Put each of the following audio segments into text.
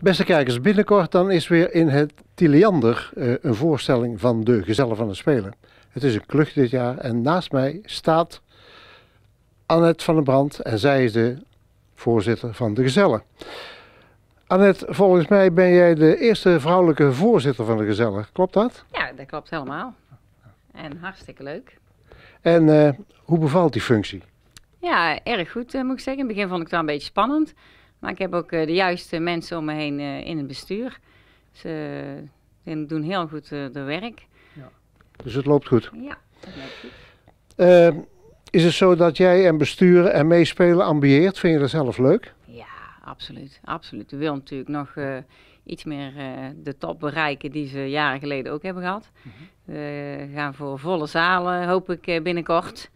Beste kijkers, binnenkort dan is weer in het Tiliander eh, een voorstelling van de Gezellen van de Spelen. Het is een klucht dit jaar en naast mij staat Annette van den Brand en zij is de voorzitter van de Gezellen. Annette, volgens mij ben jij de eerste vrouwelijke voorzitter van de Gezellen, klopt dat? Ja, dat klopt helemaal. En hartstikke leuk. En eh, hoe bevalt die functie? Ja, erg goed eh, moet ik zeggen. In het begin vond ik het wel een beetje spannend. Maar ik heb ook eh, de juiste mensen om me heen eh, in het bestuur. Ze eh, doen heel goed de werk. Ja. Dus het loopt goed? Ja, loopt goed. Ehm, is het zo dat jij en besturen en meespelen ambieert? Vind je dat zelf leuk? Ja, absoluut. absoluut. We willen natuurlijk nog iets meer de top bereiken die ze jaren geleden ook hebben gehad. Mhm. We gaan voor volle zalen, hoop ik binnenkort.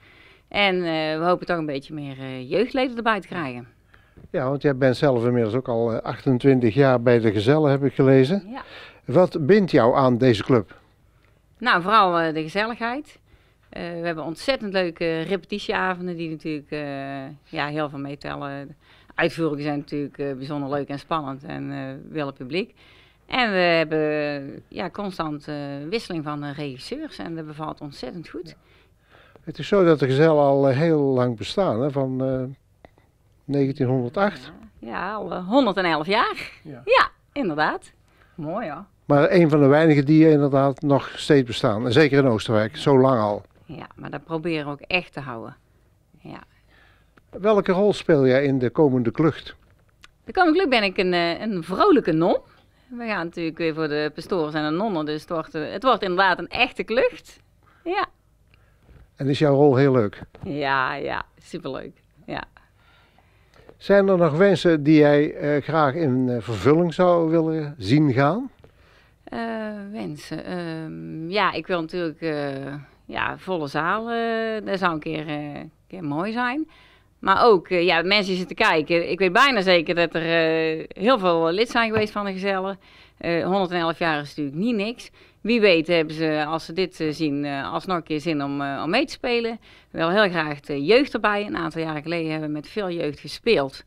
En we hopen toch een beetje meer jeugdleden erbij te krijgen. Ja, want jij bent zelf inmiddels ook al 28 eh, jaar bij de Gezellen, heb ik gelezen. Ja. Wat bindt jou aan deze club? Nou, vooral eh, de gezelligheid. Eh, we hebben ontzettend leuke repetitieavonden die natuurlijk ja, heel veel meetellen. uitvoeringen zijn natuurlijk bijzonder leuk en spannend en wel het publiek. En we hebben ja, constant wisseling van regisseurs en dat bevalt ontzettend goed. Het is zo dat de gezel al heel lang bestaan, hè? van 1908. Ja, al 111 eh, jaar. Ja. ja. inderdaad. Mooi hoor. Maar een van de weinige die inderdaad nog steeds bestaan. En zeker in Oostenrijk, zo lang al. Ja, maar dat proberen we ook echt te houden. Ja. Welke rol speel jij in de komende klucht? De komende klucht ben ik een, eh, een vrolijke non. We gaan natuurlijk weer voor de pastoors en de nonnen, dus het wordt, eh, het wordt inderdaad een echte klucht. Ja. En is jouw rol heel leuk? Ja, ja, superleuk. Zijn er nog wensen die jij eh, graag in eh, vervulling zou willen zien gaan? Eh, wensen. Ehm, ja, ik wil natuurlijk ja, volle zaal. dat zou een keer, keer mooi zijn. Maar ook, eh, ja, mensen zitten kijken. Ik weet bijna zeker dat er eh, heel veel eh, lid zijn geweest van de gezellen. 111 jaar is natuurlijk niet niks. Wie weet hebben ze, als ze dit zien, uh, alsnog een keer zin om, om mee te spelen. Wel heel graag de jeugd erbij. Een aantal jaren geleden hebben we met veel jeugd gespeeld.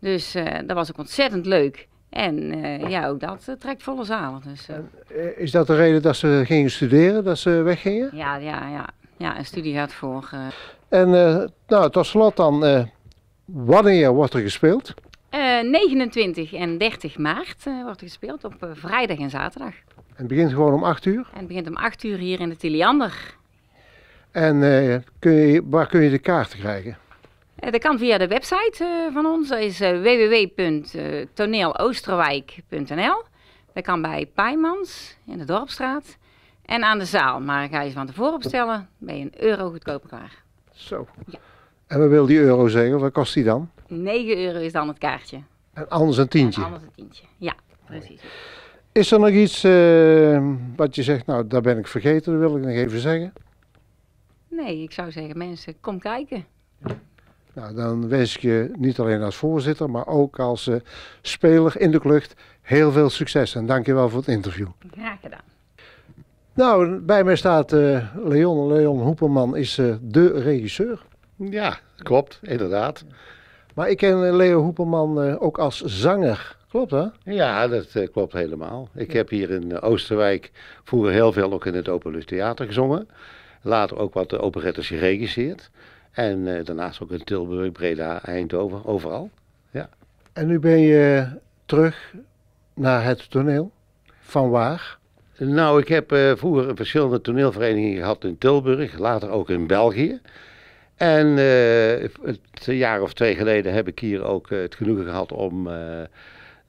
Dus dat was ook ontzettend leuk. En ja, ook dat trekt volle zalen. Dus, is dat de reden dat ze gingen studeren, dat ze weggingen? Ja, ja, ja. ja een studie gaat voor... En eh, nou, tot slot dan, eh, wanneer wordt er gespeeld? 29 eh, en 30 maart wordt er gespeeld op vrijdag en zaterdag. En het begint gewoon om 8 uur? En het begint om 8 uur hier in de Tiliander. En kun je, waar kun je de kaarten krijgen? Dat kan via de website van ons. Dat is www.toneeloosterwijk.nl. Dat kan bij Pijmans in de Dorpstraat. En aan de zaal. Maar ga je van tevoren bestellen, ben je een euro goedkoper klaar. Zo. Ja. En we willen die euro zeggen. wat kost die dan? 9 euro is dan het kaartje. En anders een tientje? anders een tientje, ja, precies. Is er nog iets eh, wat je zegt, nou, daar ben ik vergeten, dat wil ik nog even zeggen? Nee, ik zou zeggen, mensen, kom kijken. Nou, dan wens ik je niet alleen als voorzitter, maar ook als eh, speler in de klucht heel veel succes. En dankjewel voor het interview. Graag gedaan. Nou, bij mij staat eh, Leon. Leon Hoeperman is uh, de regisseur. Ja, klopt, inderdaad. Maar ik ken eh, Leon Hoeperman ook als zanger. Klopt hè? Ja, dat klopt helemaal. Ik heb hier in Oosterwijk vroeger heel veel ook in het Theater gezongen. Later ook wat operettes geregisseerd. En daarnaast ook in Tilburg, Breda, Eindhoven, overal. Ja. En nu ben je terug naar het toneel. Van waar? Nou, ik heb uh, vroeger verschillende toneelverenigingen gehad in Tilburg, later ook in België. En een eh, jaar of twee geleden heb ik hier ook eh, het genoegen gehad om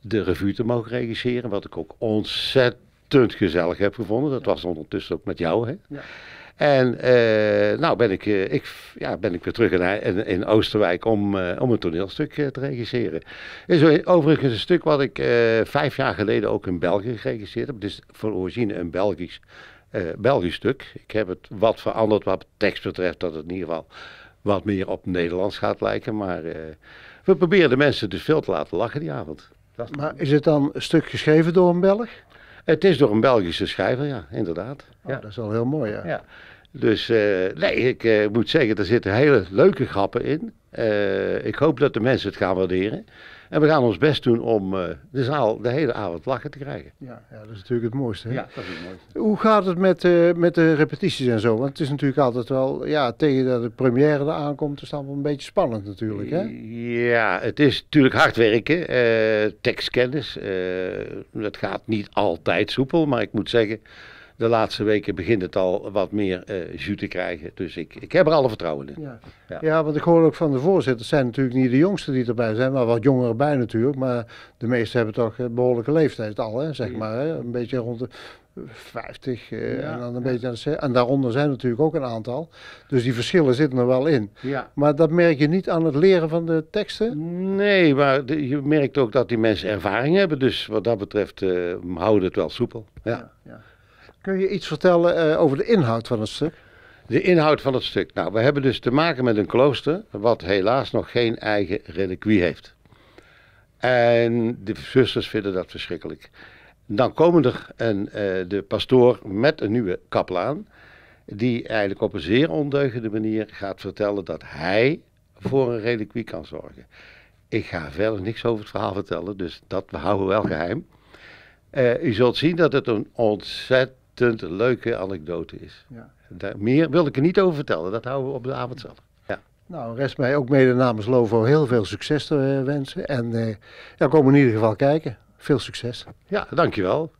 de revue te mogen regisseren. Wat ik ook ontzettend gezellig heb gevonden. Dat was ondertussen ook met jou. Hè? Ja. En uh, nou ben ik, eh, ik, ja, ben ik weer terug in, in Oosterwijk om, eh, om een toneelstuk te regisseren. Is overigens een stuk wat ik vijf jaar geleden ook in België geregisseerd heb. Het is van origine een Belgisch, Belgisch stuk. Ik heb het wat veranderd wat tekst betreft, dat het in ieder geval wat meer op Nederlands gaat lijken. Maar we proberen de mensen dus veel te laten lachen die avond. Maar is het dan een stuk geschreven door een Belg? Het is door een Belgische schrijver, ja, inderdaad. Oh, ja. Dat is wel heel mooi, ja. ja. Dus eh, nee, ik eh, moet zeggen, er zitten hele leuke grappen in. Eh, ik hoop dat de mensen het gaan waarderen. En we gaan ons best doen om de zaal de hele avond lachen te krijgen. Ja, ja dat is natuurlijk het mooiste. Hè? Ja, dat is het mooiste. Hoe gaat het met, met de repetities en zo? Want het is natuurlijk altijd wel, ja, tegen dat de première eraan komt, is dat wel een beetje spannend natuurlijk. Hè? Ja, het is natuurlijk hard werken, tekstkennis. dat gaat niet altijd soepel, maar ik moet zeggen, de laatste weken begint het al wat meer uh, te krijgen. Dus ik, ik heb er alle vertrouwen in. Ja. Ja. want ik hoor ook van de voorzitters zijn natuurlijk niet de jongsten die erbij zijn, maar wat jongeren bij natuurlijk. Maar de meeste hebben toch een eh, behoorlijke leeftijd al, hè, zeg mm. maar. Hè? Een beetje rond de 50 eh, en dan een beetje aan de, En daaronder zijn natuurlijk ook een aantal. Dus die verschillen zitten er wel in. Ja. Maar dat merk je niet aan het leren van de teksten? Nee, maar je merkt ook dat die mensen ervaring hebben. Dus wat dat betreft uh, houden het wel soepel. ja. ja. Kun je iets vertellen eh, over de inhoud van het stuk? De inhoud van het stuk. Nou, we hebben dus te maken met een klooster wat helaas nog geen eigen reliquie heeft. En de zusters vinden dat verschrikkelijk. Dan komen er een, eh, de pastoor met een nieuwe kaplaan, die eigenlijk op een zeer ondeugende manier gaat vertellen dat hij voor een reliquie kan zorgen. Ik ga verder niks over het verhaal vertellen, dus dat houden we wel geheim. Eh, u zult zien dat het een ontzettend ontzettend leuke anekdote is. Ja. Daar, meer wil ik er niet over vertellen, dat houden we op de avond zelf. Ja. Nou, rest mij ook mede namens Lovo heel veel succes te eh, wensen. En eh, ja, komen in ieder geval kijken. Veel succes. Ja, dankjewel.